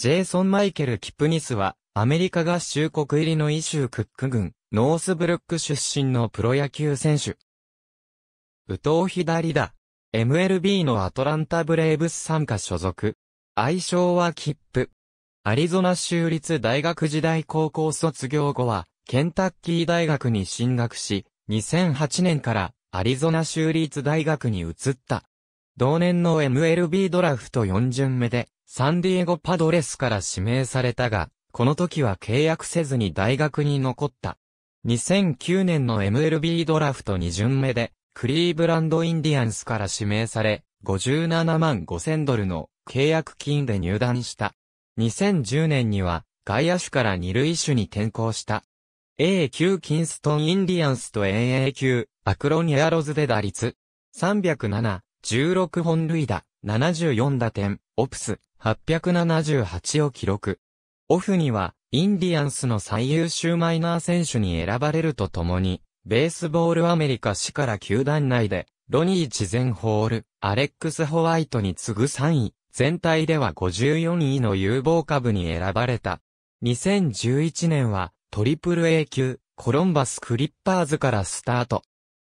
ジェイソン・マイケル・キプニスは、アメリカ合衆国入りのイシュークック郡、ノースブルック出身のプロ野球選手。右投左打。MLB のアトランタブレーブス参加所属。愛称はキップ。アリゾナ州立大学時代高校卒業後は、ケンタッキー大学に進学し、2008年からアリゾナ州立大学に移った。同年の MLB ドラフト4巡目で、サンディエゴパドレスから指名されたが、この時は契約せずに大学に残った。2009年の MLB ドラフト2巡目で、クリーブランドインディアンスから指名され、57万5000ドルの契約金で入団した。2010年には、外野手から二塁手に転向した。A 級キンストンインディアンスと AA 級、アクロニアロズで打率、307、16本塁打、74打点、オプス、878を記録。オフには、インディアンスの最優秀マイナー選手に選ばれるとともに、ベースボールアメリカ市から球団内で、ロニー・チゼンホール、アレックス・ホワイトに次ぐ3位、全体では54位の有望株に選ばれた。2011年は、トリプル A 級、コロンバス・クリッパーズからスタート。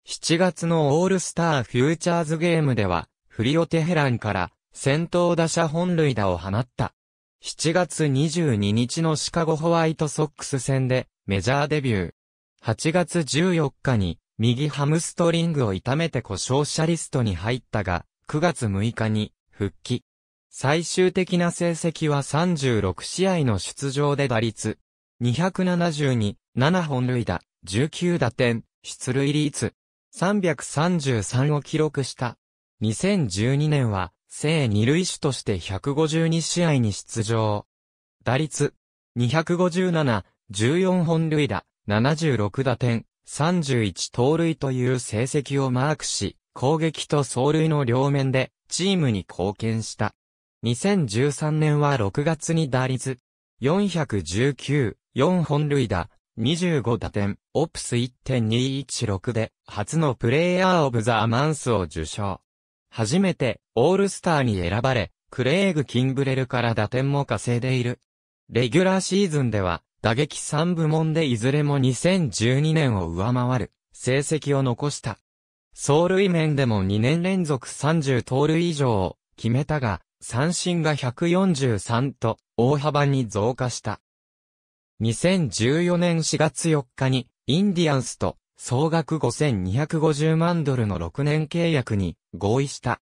7月のオールスターフューチャーズゲームでは、フリオテヘランから先頭打者本塁打を放った。7月22日のシカゴホワイトソックス戦でメジャーデビュー。8月14日に右ハムストリングを痛めて故障者リストに入ったが、9月6日に復帰。最終的な成績は36試合の出場で打率272、7本塁打、19打点、出塁率。333を記録した。2012年は、正二塁手として152試合に出場。打率、257、14本塁打、76打点、31盗塁という成績をマークし、攻撃と走塁の両面で、チームに貢献した。2013年は6月に打率、419、4本塁打、25打点、オプス1.216で、初のプレイヤーオブザアマンスを受賞。初めて、オールスターに選ばれ、クレイグ・キンブレルから打点も稼いでいる。レギュラーシーズンでは、打撃3部門でいずれも2012年を上回る、成績を残した。走塁面でも2年連続30盗塁以上を決めたが、三振が143と、大幅に増加した。2014年4月4日に、インディアンスと総額5250万ドルの6年契約に合意した。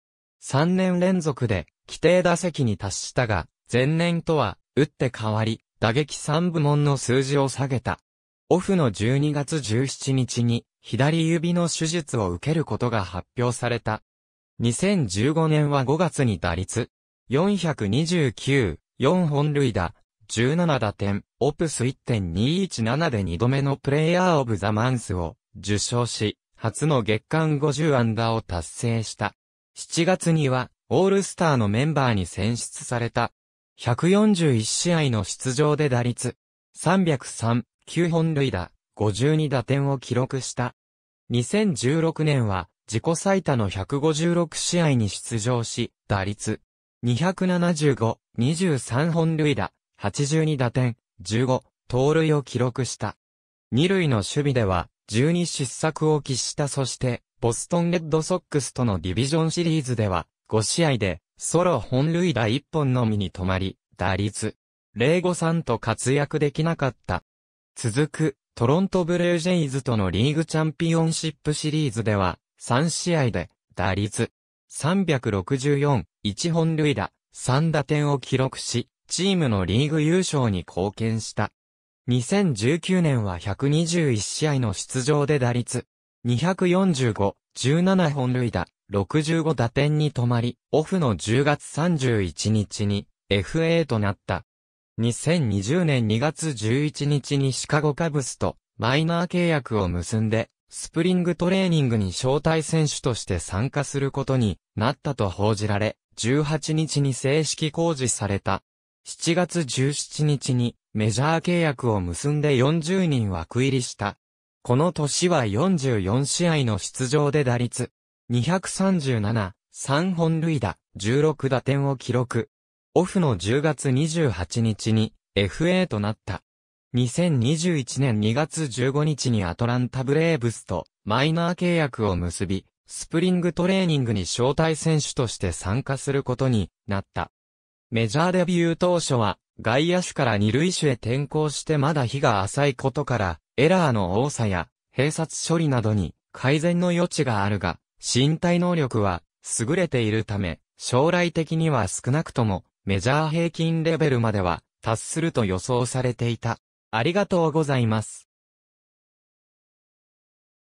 3年連続で規定打席に達したが、前年とは打って変わり、打撃3部門の数字を下げた。オフの12月17日に左指の手術を受けることが発表された。2015年は5月に打率429、4本塁打、17打点、オプス1.217で2度目のプレイヤーオブザマンスを受賞し、初の月間50安打を達成した。7月には、オールスターのメンバーに選出された。141試合の出場で打率、303、9本塁打、52打点を記録した。2016年は、自己最多の156試合に出場し、打率、275、23本塁打、82打点、15、盗塁を記録した。二塁の守備では、12失策を喫したそして、ボストンレッドソックスとのディビジョンシリーズでは、5試合で、ソロ本塁打1本のみに止まり、打率、053と活躍できなかった。続く、トロントブルージェイズとのリーグチャンピオンシップシリーズでは、3試合で、打率、364、1本塁打、3打点を記録し、チームのリーグ優勝に貢献した。2019年は121試合の出場で打率、245、17本塁打、65打点に止まり、オフの10月31日に FA となった。2020年2月11日にシカゴカブスとマイナー契約を結んで、スプリングトレーニングに招待選手として参加することになったと報じられ、18日に正式公示された。7月17日にメジャー契約を結んで40人枠入りした。この年は44試合の出場で打率237、3本塁打、16打点を記録。オフの10月28日に FA となった。2021年2月15日にアトランタブレーブスとマイナー契約を結び、スプリングトレーニングに招待選手として参加することになった。メジャーデビュー当初は、外野手から二塁手へ転向してまだ日が浅いことから、エラーの多さや、併殺処理などに改善の余地があるが、身体能力は優れているため、将来的には少なくともメジャー平均レベルまでは達すると予想されていた。ありがとうございます。